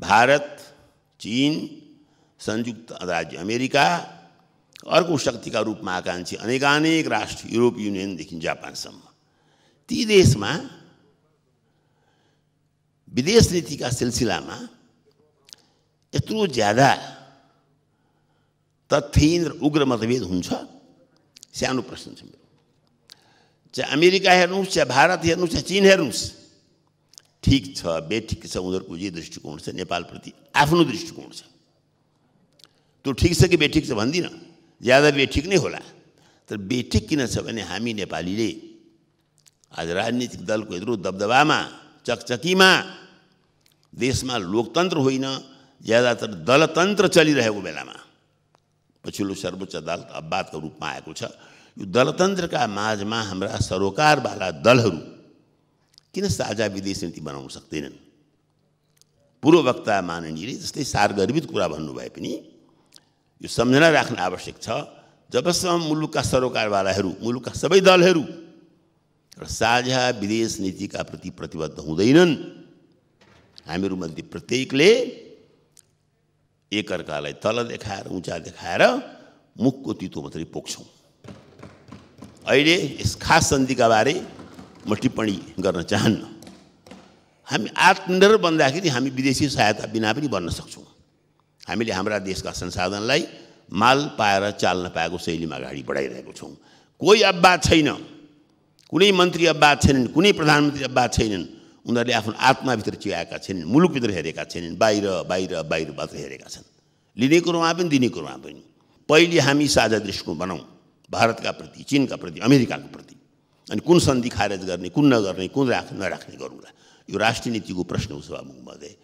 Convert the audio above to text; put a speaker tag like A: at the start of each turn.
A: भारत चीन संयुक्त राज्य अमेरिका अर्को शक्तिका रूपमा आकाङ्क्षी अनेकानेक राष्ट्र युरोप युनियनदेखि जापानसम्म ती देशमा विदेश नीतिका सिलसिलामा यत्रो ज्यादा तथ्यहीन र उग्र मतभेद हुन्छ सानो प्रश्न छ मेरो चाहे अमेरिका हेर्नुहोस् चाहे भारत हेर्नुहोस् चाहे चिन हेर्नुहोस् ठीक बेठीक बेठिक जे दृष्टिकोण से नेपालप्रति दृष्टिकोण से त्यो ठीक कि बेठीक भंद ज्यादा बेठीक नहीं होला तर बेठिक किन आज राजनीतिक दल को आज राजनीतिक में चकचकी में देश में लोकतंत्र होना ज्यादातर चलि बेला में पच्लो सर्वोच्च अदालत का रूप में रूपमा दलतंत्र का मज में हमारा सरोकार वाला दलहरू किन साझा विदेश नीति बनाउन सक्दैनन् पूर्व पूर्ववक्ता माननीयले जस्तै सारगर्भित कुरा भन्नुभए पनि यो सम्झना राख्न आवश्यक छ जबसम्म मुलुकका सरोकारवालाहरू मुलुकका सबै दलहरू र साझा विदेश नीतिका प्रति प्रतिबद्ध हुँदैनन् हामीहरूमध्ये प्रत्येकले एकअर्कालाई तल देखाएर उचा देखाएर मुखको तितो मात्रै पोख्छौँ अहिले यस खास सन्धिका बारे म टिप्पणी गर्न चाहन्न हामी आत्मनिर्भर बन्दाखेरि हामी विदेशी सहायता बिना पनि बन्न सक्छौँ हामीले हाम्रा देशका संसाधनलाई माल पाएर चाल्न पाएको शैलीमा अगाडि बढाइरहेको छौँ कोही अपवाद छैन कुनै मन्त्री अपवाद छैनन् कुनै प्रधानमन्त्री अपवाद छैनन् उनीहरूले आफ्नो आत्माभित्र चियाएका छैनन् मुलुकभित्र हेरेका छैनन् बाहिर बाहिर बाहिर मात्र हेरेका छन् लिने कुरोमा पनि दिने कुरोमा पनि पहिले हामी साझा दृष्टिकोण बनाऊँ भारतका प्रति चिनका प्रति अमेरिकाको प्रति अनि कुन सन्धि खारेज गर्ने कुन नगर्ने कुन राख्ने नराख्ने गरौँला यो राष्ट्रिय नीतिको प्रश्न हो सभामुखमध्ये